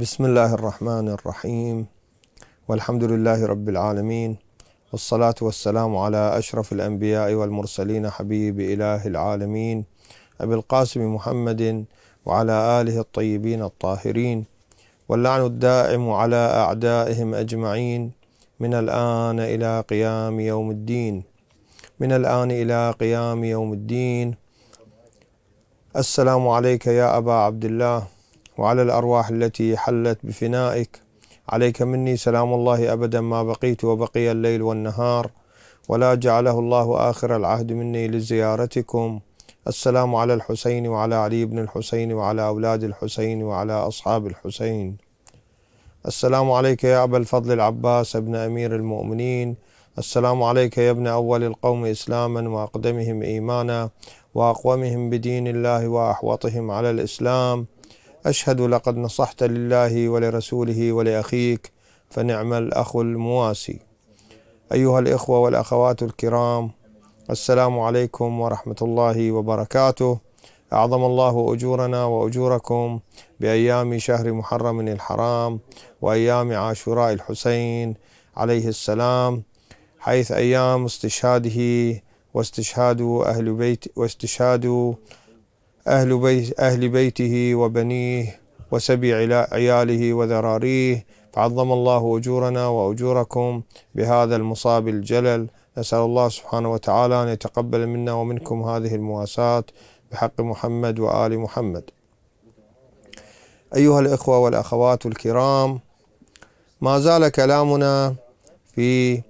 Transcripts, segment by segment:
بسم الله الرحمن الرحيم والحمد لله رب العالمين والصلاة والسلام على أشرف الأنبياء والمرسلين حبيب إله العالمين أبي القاسم محمد وعلى آله الطيبين الطاهرين واللعن الدائم على أعدائهم أجمعين من الآن إلى قيام يوم الدين من الآن إلى قيام يوم الدين السلام عليك يا أبا عبد الله وعلى الأرواح التي حلت بفنائك عليك مني سلام الله أبدا ما بقيت وبقي الليل والنهار ولا جعله الله آخر العهد مني لزيارتكم السلام على الحسين وعلى علي بن الحسين وعلى أولاد الحسين وعلى أصحاب الحسين السلام عليك يا أبا الفضل العباس ابن أمير المؤمنين السلام عليك يا ابن أول القوم إسلاما وأقدمهم إيمانا وأقومهم بدين الله وأحوطهم على الإسلام أشهد لقد نصحت لله ولرسوله ولأخيك فنعم الأخ المواسي أيها الإخوة والأخوات الكرام السلام عليكم ورحمة الله وبركاته أعظم الله أجورنا وأجوركم بأيام شهر محرم الحرام وأيام عاشوراء الحسين عليه السلام حيث أيام استشهاده واستشهاد أهل بيت واستشهاد أهل, بيت أهل بيته وبنيه وسبي عياله وذراريه فعظم الله أجورنا وأجوركم بهذا المصاب الجلل نسأل الله سبحانه وتعالى أن يتقبل منا ومنكم هذه المواساة بحق محمد وآل محمد أيها الإخوة والأخوات الكرام ما زال كلامنا في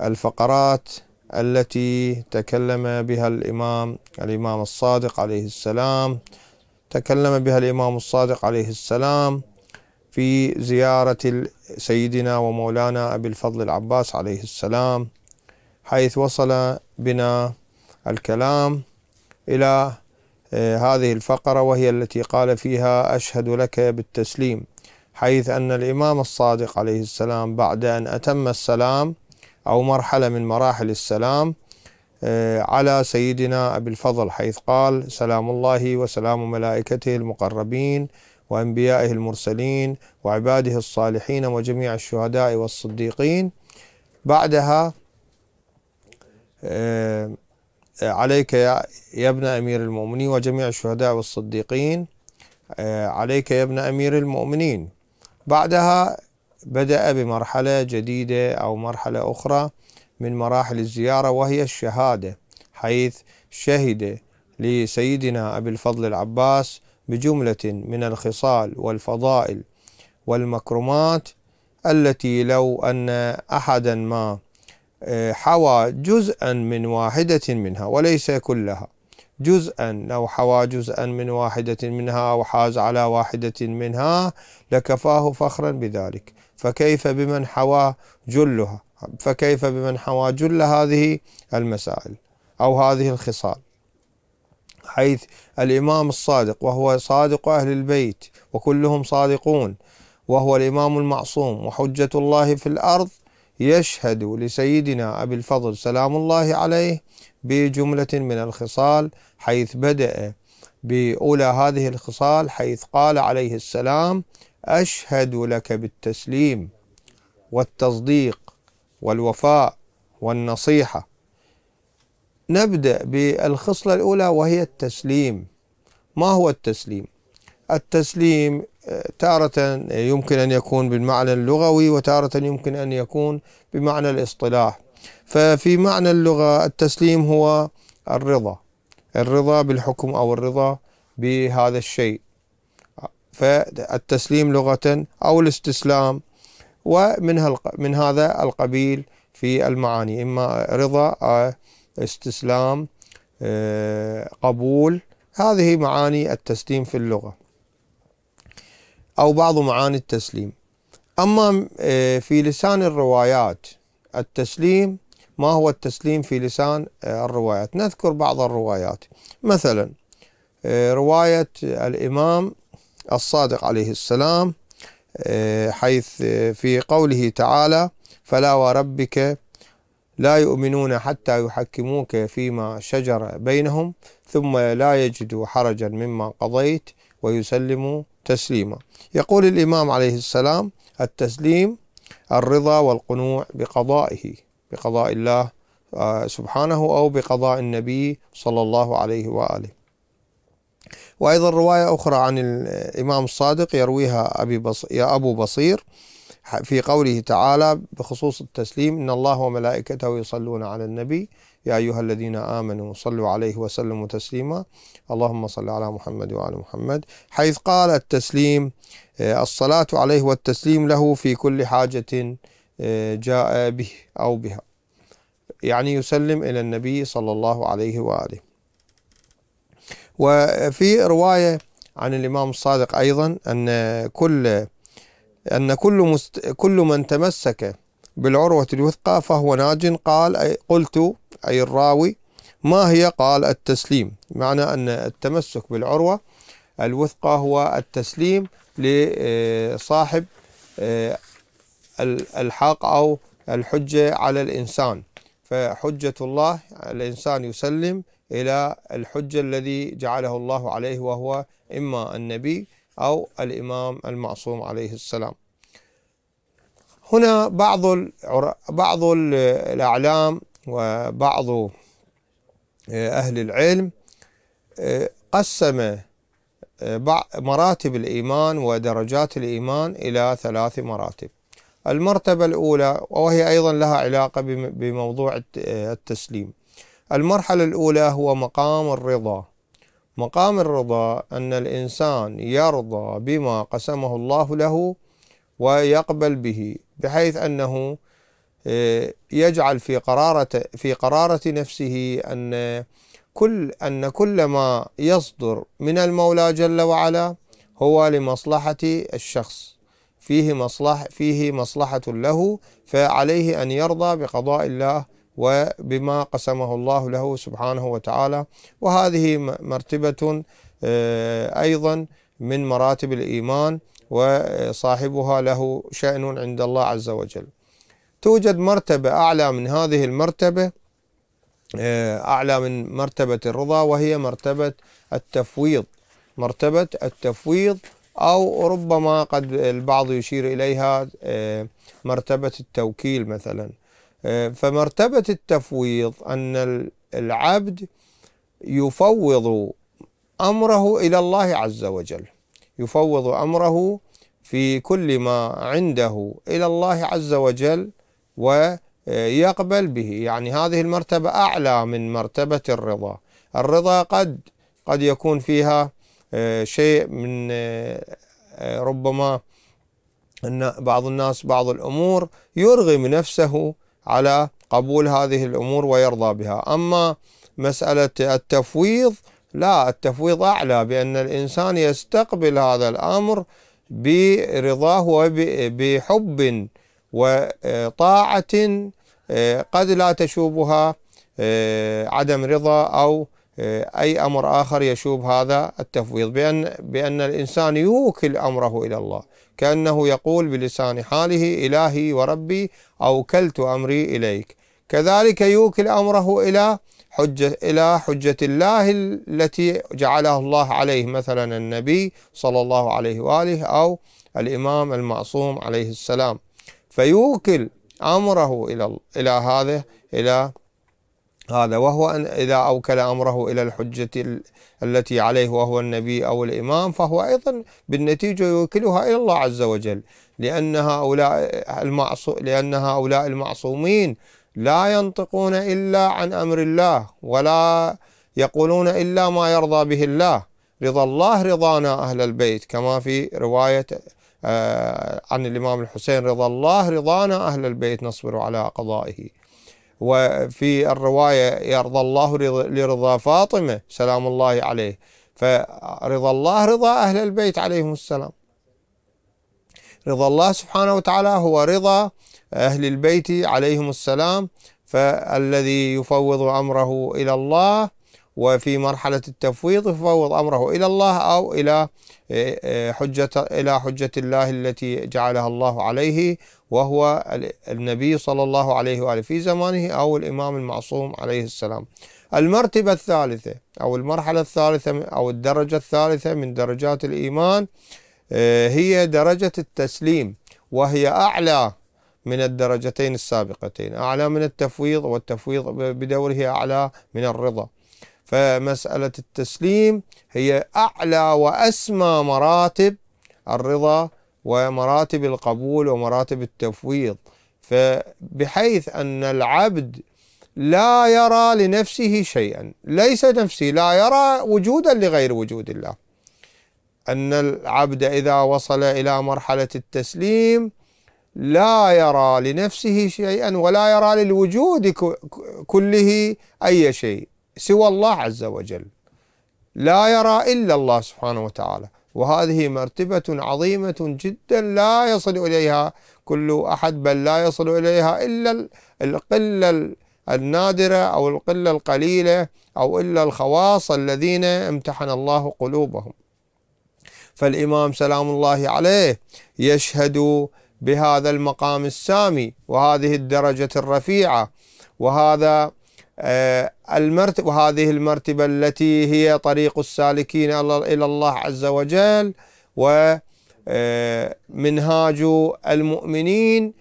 الفقرات التي تكلم بها الإمام الإمام الصادق عليه السلام تكلم بها الإمام الصادق عليه السلام في زيارة سيدنا ومولانا أبي الفضل العباس عليه السلام حيث وصل بنا الكلام إلى آه، هذه الفقرة وهي التي قال فيها أشهد لك بالتسليم حيث أن الإمام الصادق عليه السلام بعد أن أتم السلام أو مرحلة من مراحل السلام آه، على سيدنا أبي الفضل حيث قال سلام الله وسلام ملائكته المقربين وأنبيائه المرسلين وعباده الصالحين وجميع الشهداء والصديقين بعدها آه، عليك يا ابن أمير المؤمنين وجميع الشهداء والصديقين آه، عليك يا ابن أمير المؤمنين بعدها بدأ بمرحلة جديدة أو مرحلة أخرى من مراحل الزيارة وهي الشهادة حيث شهد لسيدنا أبي الفضل العباس بجملة من الخصال والفضائل والمكرمات التي لو أن أحدا ما آه، حوى جزءا من واحدة منها وليس كلها جزءا أو حوى جزءا من واحدة منها أو حاز على واحدة منها لكفاه فخرا بذلك فكيف بمن حوى جلها فكيف بمن حوى جل هذه المسائل أو هذه الخصال حيث الإمام الصادق وهو صادق أهل البيت وكلهم صادقون وهو الإمام المعصوم وحجة الله في الأرض يشهد لسيدنا أبي الفضل سلام الله عليه بجملة من الخصال حيث بدأ بأولى هذه الخصال حيث قال عليه السلام أشهد لك بالتسليم والتصديق والوفاء والنصيحة نبدأ بالخصلة الأولى وهي التسليم ما هو التسليم؟ التسليم آه، تارة آه، يمكن أن يكون بالمعنى اللغوي وتارة يمكن أن يكون بمعنى الاصطلاح ففي معنى اللغة التسليم هو الرضا الرضا بالحكم أو الرضا بهذا الشيء فالتسليم لغة أو الاستسلام ومن من هذا القبيل في المعاني إما رضا آه، استسلام آه، قبول هذه معاني التسليم في اللغة أو بعض معاني التسليم أما آه، في لسان الروايات التسليم ما هو التسليم في لسان آه، الروايات نذكر بعض الروايات مثلا آه، رواية الإمام الصادق عليه السلام آه، حيث في قوله تعالى فلا وربك لا يؤمنون حتى يحكموك فيما شجر بينهم ثم لا يجدوا حرجا مما قضيت ويسلموا تسليما يقول الإمام عليه السلام التسليم الرضا والقنوع بقضائه بقضاء الله آه، سبحانه أو بقضاء النبي صلى الله عليه وآله وأيضا رواية أخرى عن الإمام الصادق يرويها أبي بص... يا أبو بصير في قوله تعالى بخصوص التسليم إن الله وملائكته يصلون على النبي يا أيها الذين آمنوا صلوا عليه وسلموا تسليما اللهم صل على محمد وعلى محمد حيث قال التسليم آه، الصلاة عليه والتسليم له في كل حاجة جاء به أو بها يعني يسلم إلى النبي صلى الله عليه وآله وفي رواية عن الإمام الصادق أيضا أن كل أن كل مست كل من تمسك بالعروة الوثقى فهو ناج قال أي قلت أي الراوي ما هي قال التسليم معنى أن التمسك بالعروة الوثقى هو التسليم لصاحب الحق أو الحجة على الإنسان فحجة الله الإنسان يسلم إلى الحجة الذي جعله الله عليه وهو إما النبي أو الإمام المعصوم عليه السلام هنا بعض بعض الأعلام وبعض آه، أهل العلم آه، قسم آه، مراتب الإيمان ودرجات الإيمان إلى ثلاث مراتب المرتبة الأولى وهي أيضا لها علاقة بموضوع التسليم المرحلة الأولى هو مقام الرضا مقام الرضا أن الإنسان يرضى بما قسمه الله له ويقبل به بحيث أنه آه، يجعل في قرارة في قرارة نفسه أن كل أن كل ما يصدر من المولى جل وعلا هو لمصلحة الشخص فيه مصلح فيه مصلحة له فعليه أن يرضى بقضاء الله وبما قسمه الله له سبحانه وتعالى وهذه مرتبة آه، أيضا من مراتب الإيمان وصاحبها له شأن عند الله عز وجل توجد مرتبة أعلى من هذه المرتبة آه، أعلى من مرتبة الرضا وهي مرتبة التفويض مرتبة التفويض أو ربما قد البعض يشير إليها آه، مرتبة التوكيل مثلا آه، فمرتبة التفويض أن العبد يفوض أمره إلى الله عز وجل يفوض أمره في كل ما عنده إلى الله عز وجل ويقبل به يعني هذه المرتبة أعلى من مرتبة الرضا الرضا قد قد يكون فيها آه، شيء من آه، آه، ربما أن بعض الناس بعض الأمور يرغم نفسه على قبول هذه الأمور ويرضى بها أما مسألة التفويض لا التفويض أعلى بأن الإنسان يستقبل هذا الأمر برضاه وبحب وطاعة قد لا تشوبها عدم رضا أو آه، أي أمر آخر يشوب هذا التفويض بأن, بأن الإنسان يوكل أمره إلى الله كأنه يقول بلسان حاله إلهي وربي أوكلت أمري إليك كذلك يوكل أمره إلى حجة إلى حجة الله التي جعلها الله عليه مثلا النبي صلى الله عليه وآله أو الإمام المعصوم عليه السلام فيوكل أمره إلى إلى هذا إلى هذا وهو أن إذا أوكل أمره إلى الحجة التي عليه وهو النبي أو الإمام فهو أيضا بالنتيجة يوكلها إلى الله عز وجل لأن هؤلاء المعصو لأن هؤلاء المعصومين لا ينطقون إلا عن أمر الله ولا يقولون إلا ما يرضى به الله رضا الله رضانا أهل البيت كما في رواية آه، عن الإمام الحسين رضا الله رضانا أهل البيت نصبر على قضائه وفي الرواية يرضى الله لرضا فاطمة سلام الله عليه فرضى الله رضا أهل البيت عليهم السلام رضا الله سبحانه وتعالى هو رضا أهل البيت عليهم السلام فالذي يفوض أمره إلى الله وفي مرحلة التفويض يفوض أمره إلى الله أو إلى إيه، إيه، حجة إلى حجة الله التي جعلها الله عليه وهو النبي صلى الله عليه وآله في زمانه أو الإمام المعصوم عليه السلام المرتبة الثالثة أو المرحلة الثالثة أو الدرجة الثالثة من درجات الإيمان إيه، هي درجة التسليم وهي أعلى من الدرجتين السابقتين أعلى من التفويض والتفويض بدوره أعلى من الرضا فمسألة التسليم هي أعلى وأسمى مراتب الرضا ومراتب القبول ومراتب التفويض فبحيث أن العبد لا يرى لنفسه شيئا ليس نفسه لا يرى وجودا لغير وجود الله أن العبد إذا وصل إلى مرحلة التسليم لا يرى لنفسه شيئا ولا يرى للوجود كله أي شيء سوى الله عز وجل لا يرى إلا الله سبحانه وتعالى وهذه مرتبة عظيمة جدا لا يصل إليها كل أحد بل لا يصل إليها إلا القلة النادرة أو القلة القليلة أو إلا الخواص الذين امتحن الله قلوبهم فالإمام سلام الله عليه يشهد بهذا المقام السامي وهذه الدرجة الرفيعة وهذا آه، المرتبة وهذه المرتبة التي هي طريق السالكين إلى الله عز وجل ومنهاج آه، المؤمنين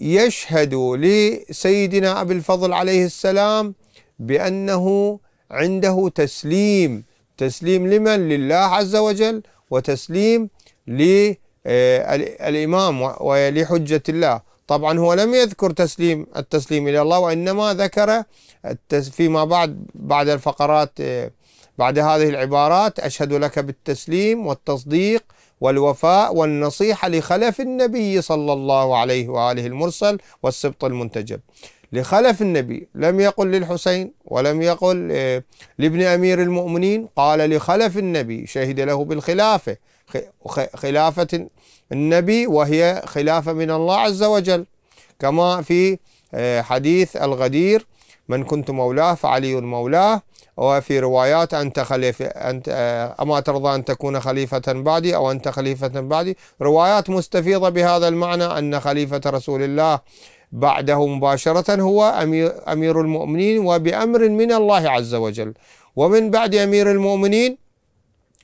يشهد لسيدنا أبي الفضل عليه السلام بأنه عنده تسليم تسليم لمن؟ لله عز وجل وتسليم للإمام آه، ولحجة الله طبعا هو لم يذكر تسليم التسليم الى الله وانما ذكر فيما بعد بعد الفقرات بعد هذه العبارات اشهد لك بالتسليم والتصديق والوفاء والنصيحه لخلف النبي صلى الله عليه واله المرسل والسبط المنتجب. لخلف النبي لم يقل للحسين ولم يقل آه، لابن أمير المؤمنين قال لخلف النبي شهد له بالخلافة خلافة النبي وهي خلافة من الله عز وجل كما في آه، حديث الغدير من كنت مولاه فعلي مولاه وفي روايات أنت خليفة أنت آه، أما ترضى أن تكون خليفة بعدي أو أنت خليفة بعدي روايات مستفيضة بهذا المعنى أن خليفة رسول الله بعده مباشرة هو أمير, أمير المؤمنين وبأمر من الله عز وجل ومن بعد أمير المؤمنين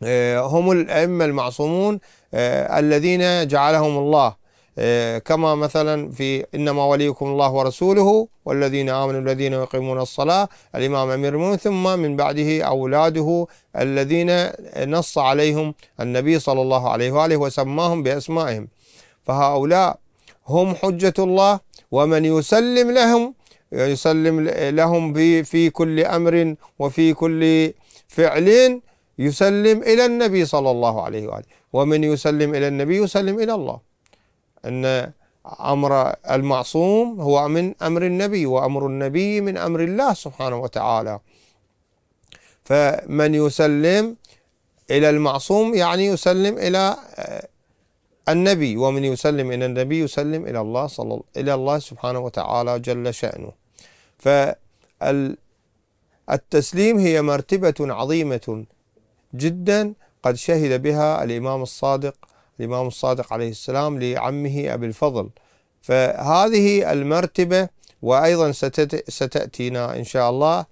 آه، هم الأئمة المعصومون آه، الذين جعلهم الله آه، كما مثلا في إنما وليكم الله ورسوله والذين آمنوا الذين يقيمون الصلاة الإمام أمير المؤمنين ثم من بعده أولاده الذين نص عليهم النبي صلى الله عليه وآله وسماهم بأسمائهم فهؤلاء هم حجة الله ومن يسلم لهم يسلم لهم في في كل امر وفي كل فعل يسلم الى النبي صلى الله عليه واله ومن يسلم الى النبي يسلم الى الله ان امر المعصوم هو من امر النبي وامر النبي من امر الله سبحانه وتعالى فمن يسلم الى المعصوم يعني يسلم الى النبي ومن يسلم إلى النبي يسلم إلى الله صلى إلى الله سبحانه وتعالى جل شأنه فالتسليم هي مرتبة عظيمة جدا قد شهد بها الإمام الصادق الإمام الصادق عليه السلام لعمه أبي الفضل فهذه المرتبة وأيضا ستأتينا إن شاء الله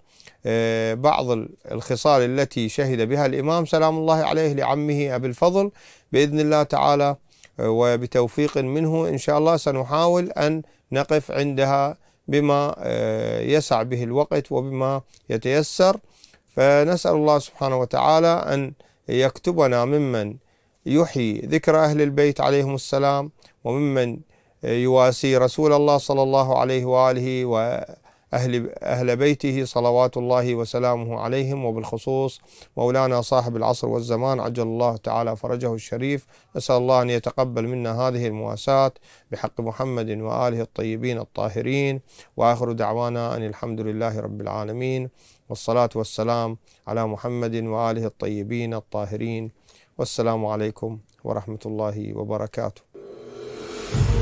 آه، بعض الخصال التي شهد بها الإمام سلام الله عليه لعمه أبي الفضل بإذن الله تعالى وبتوفيق منه إن شاء الله سنحاول أن نقف عندها بما آه، يسع به الوقت وبما يتيسر فنسأل الله سبحانه وتعالى أن يكتبنا ممن يحيي ذكر أهل البيت عليهم السلام وممن يواسي رسول الله صلى الله عليه وآله وآله أهل, أهل بيته صلوات الله وسلامه عليهم وبالخصوص مولانا صاحب العصر والزمان عجل الله تعالى فرجه الشريف نسأل الله أن يتقبل منا هذه المواساة بحق محمد وآله الطيبين الطاهرين وآخر دعوانا أن الحمد لله رب العالمين والصلاة والسلام على محمد وآله الطيبين الطاهرين والسلام عليكم ورحمة الله وبركاته